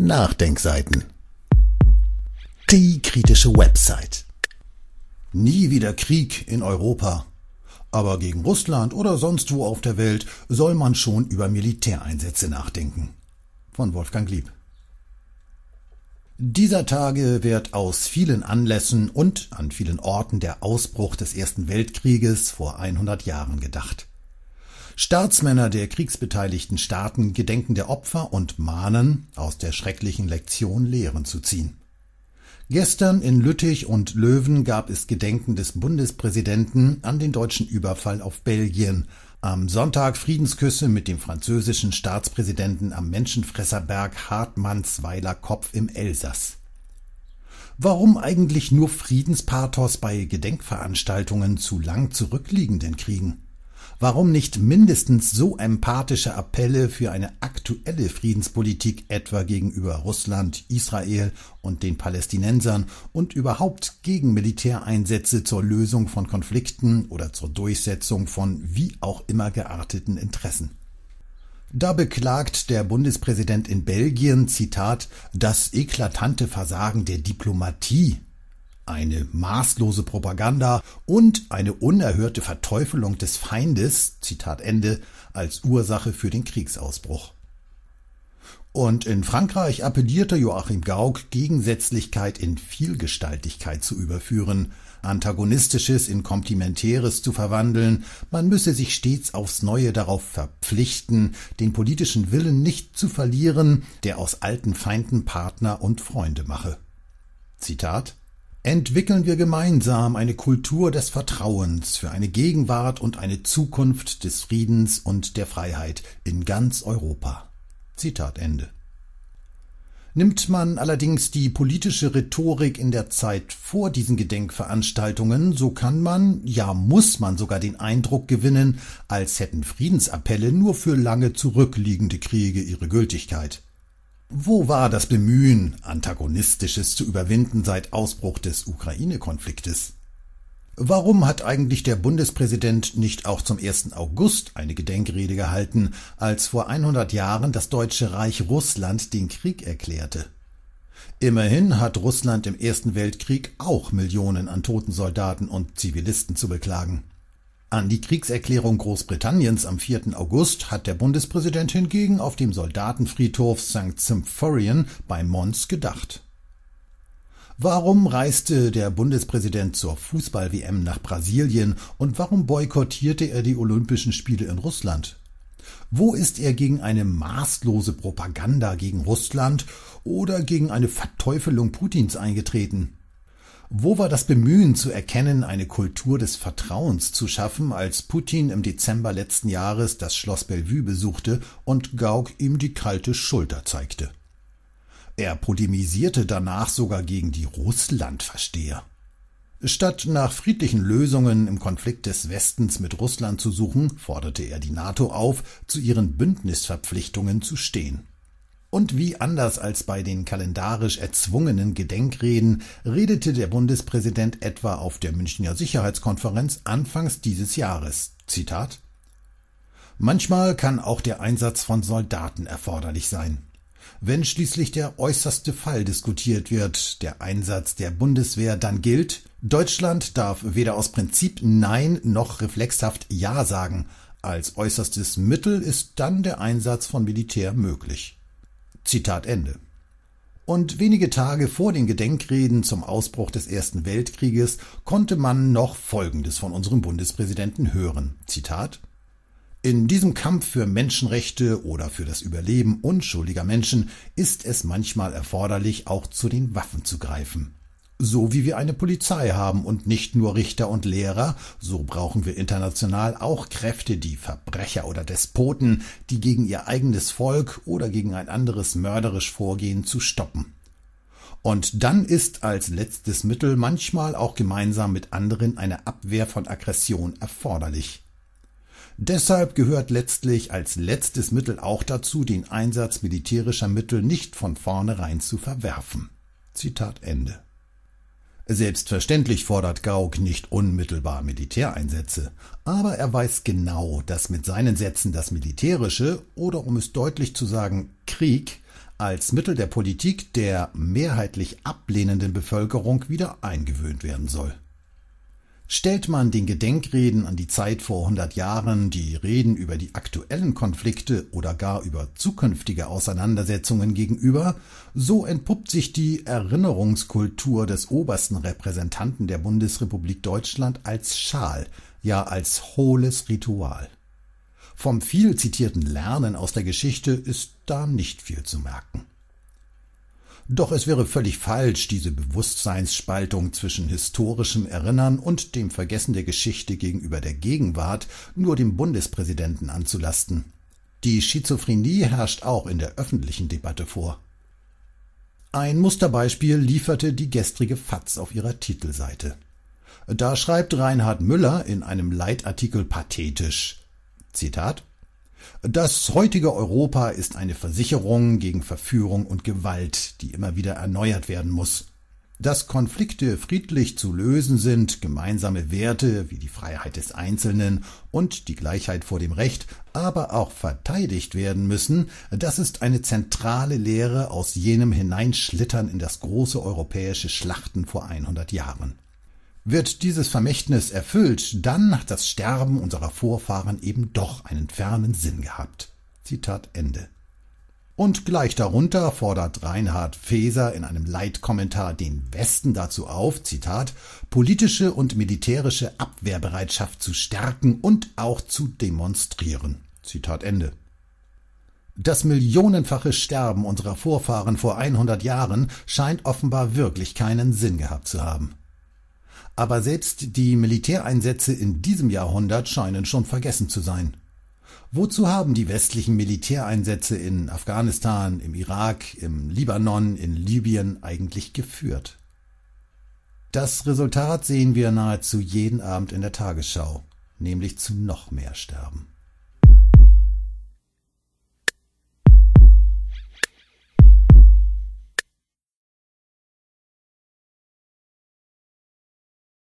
Nachdenkseiten. Die kritische Website. Nie wieder Krieg in Europa. Aber gegen Russland oder sonst wo auf der Welt soll man schon über Militäreinsätze nachdenken. Von Wolfgang Lieb. Dieser Tage wird aus vielen Anlässen und an vielen Orten der Ausbruch des Ersten Weltkrieges vor 100 Jahren gedacht. Staatsmänner der kriegsbeteiligten Staaten gedenken der Opfer und mahnen, aus der schrecklichen Lektion Lehren zu ziehen. Gestern in Lüttich und Löwen gab es Gedenken des Bundespräsidenten an den deutschen Überfall auf Belgien. Am Sonntag Friedensküsse mit dem französischen Staatspräsidenten am Menschenfresserberg Hartmannsweiler Kopf im Elsass. Warum eigentlich nur Friedenspathos bei Gedenkveranstaltungen zu lang zurückliegenden Kriegen? Warum nicht mindestens so empathische Appelle für eine aktuelle Friedenspolitik etwa gegenüber Russland, Israel und den Palästinensern und überhaupt gegen Militäreinsätze zur Lösung von Konflikten oder zur Durchsetzung von wie auch immer gearteten Interessen? Da beklagt der Bundespräsident in Belgien, Zitat, das eklatante Versagen der Diplomatie eine maßlose Propaganda und eine unerhörte Verteufelung des Feindes, Zitat Ende, als Ursache für den Kriegsausbruch. Und in Frankreich appellierte Joachim Gauck, Gegensätzlichkeit in Vielgestaltigkeit zu überführen, Antagonistisches in Komplimentäres zu verwandeln, man müsse sich stets aufs Neue darauf verpflichten, den politischen Willen nicht zu verlieren, der aus alten Feinden Partner und Freunde mache. Zitat entwickeln wir gemeinsam eine Kultur des Vertrauens für eine Gegenwart und eine Zukunft des Friedens und der Freiheit in ganz Europa. Zitat Ende. Nimmt man allerdings die politische Rhetorik in der Zeit vor diesen Gedenkveranstaltungen, so kann man, ja muss man sogar den Eindruck gewinnen, als hätten Friedensappelle nur für lange zurückliegende Kriege ihre Gültigkeit. Wo war das Bemühen, Antagonistisches zu überwinden seit Ausbruch des Ukraine-Konfliktes? Warum hat eigentlich der Bundespräsident nicht auch zum 1. August eine Gedenkrede gehalten, als vor 100 Jahren das Deutsche Reich Russland den Krieg erklärte? Immerhin hat Russland im Ersten Weltkrieg auch Millionen an toten Soldaten und Zivilisten zu beklagen. An die Kriegserklärung Großbritanniens am 4. August hat der Bundespräsident hingegen auf dem Soldatenfriedhof St. Symphorien bei Mons gedacht. Warum reiste der Bundespräsident zur Fußball-WM nach Brasilien und warum boykottierte er die Olympischen Spiele in Russland? Wo ist er gegen eine maßlose Propaganda gegen Russland oder gegen eine Verteufelung Putins eingetreten? Wo war das Bemühen zu erkennen, eine Kultur des Vertrauens zu schaffen, als Putin im Dezember letzten Jahres das Schloss Bellevue besuchte und Gauck ihm die kalte Schulter zeigte? Er polemisierte danach sogar gegen die Russlandversteher. Statt nach friedlichen Lösungen im Konflikt des Westens mit Russland zu suchen, forderte er die NATO auf, zu ihren Bündnisverpflichtungen zu stehen. Und wie anders als bei den kalendarisch erzwungenen Gedenkreden redete der Bundespräsident etwa auf der Münchner Sicherheitskonferenz anfangs dieses Jahres. Zitat Manchmal kann auch der Einsatz von Soldaten erforderlich sein. Wenn schließlich der äußerste Fall diskutiert wird, der Einsatz der Bundeswehr dann gilt, Deutschland darf weder aus Prinzip Nein noch reflexhaft Ja sagen. Als äußerstes Mittel ist dann der Einsatz von Militär möglich. Zitat Ende. Und wenige Tage vor den Gedenkreden zum Ausbruch des Ersten Weltkrieges konnte man noch Folgendes von unserem Bundespräsidenten hören. Zitat in diesem Kampf für Menschenrechte oder für das Überleben unschuldiger Menschen ist es manchmal erforderlich, auch zu den Waffen zu greifen. So wie wir eine Polizei haben und nicht nur Richter und Lehrer, so brauchen wir international auch Kräfte, die Verbrecher oder Despoten, die gegen ihr eigenes Volk oder gegen ein anderes mörderisch vorgehen, zu stoppen. Und dann ist als letztes Mittel manchmal auch gemeinsam mit anderen eine Abwehr von Aggression erforderlich. Deshalb gehört letztlich als letztes Mittel auch dazu, den Einsatz militärischer Mittel nicht von vornherein zu verwerfen. Zitat Ende. Selbstverständlich fordert Gauck nicht unmittelbar Militäreinsätze, aber er weiß genau, dass mit seinen Sätzen das Militärische oder um es deutlich zu sagen Krieg als Mittel der Politik der mehrheitlich ablehnenden Bevölkerung wieder eingewöhnt werden soll. Stellt man den Gedenkreden an die Zeit vor 100 Jahren die Reden über die aktuellen Konflikte oder gar über zukünftige Auseinandersetzungen gegenüber, so entpuppt sich die Erinnerungskultur des obersten Repräsentanten der Bundesrepublik Deutschland als schal, ja als hohles Ritual. Vom viel zitierten Lernen aus der Geschichte ist da nicht viel zu merken. Doch es wäre völlig falsch, diese Bewusstseinsspaltung zwischen historischem Erinnern und dem Vergessen der Geschichte gegenüber der Gegenwart nur dem Bundespräsidenten anzulasten. Die Schizophrenie herrscht auch in der öffentlichen Debatte vor. Ein Musterbeispiel lieferte die gestrige Fatz auf ihrer Titelseite. Da schreibt Reinhard Müller in einem Leitartikel pathetisch Zitat das heutige Europa ist eine Versicherung gegen Verführung und Gewalt, die immer wieder erneuert werden muss. Dass Konflikte friedlich zu lösen sind, gemeinsame Werte wie die Freiheit des Einzelnen und die Gleichheit vor dem Recht aber auch verteidigt werden müssen, das ist eine zentrale Lehre aus jenem Hineinschlittern in das große europäische Schlachten vor 100 Jahren. Wird dieses Vermächtnis erfüllt, dann hat das Sterben unserer Vorfahren eben doch einen fernen Sinn gehabt. Zitat Ende. Und gleich darunter fordert Reinhard Feser in einem Leitkommentar den Westen dazu auf, Zitat, politische und militärische Abwehrbereitschaft zu stärken und auch zu demonstrieren. Zitat Ende. Das millionenfache Sterben unserer Vorfahren vor 100 Jahren scheint offenbar wirklich keinen Sinn gehabt zu haben. Aber selbst die Militäreinsätze in diesem Jahrhundert scheinen schon vergessen zu sein. Wozu haben die westlichen Militäreinsätze in Afghanistan, im Irak, im Libanon, in Libyen eigentlich geführt? Das Resultat sehen wir nahezu jeden Abend in der Tagesschau, nämlich zu noch mehr Sterben.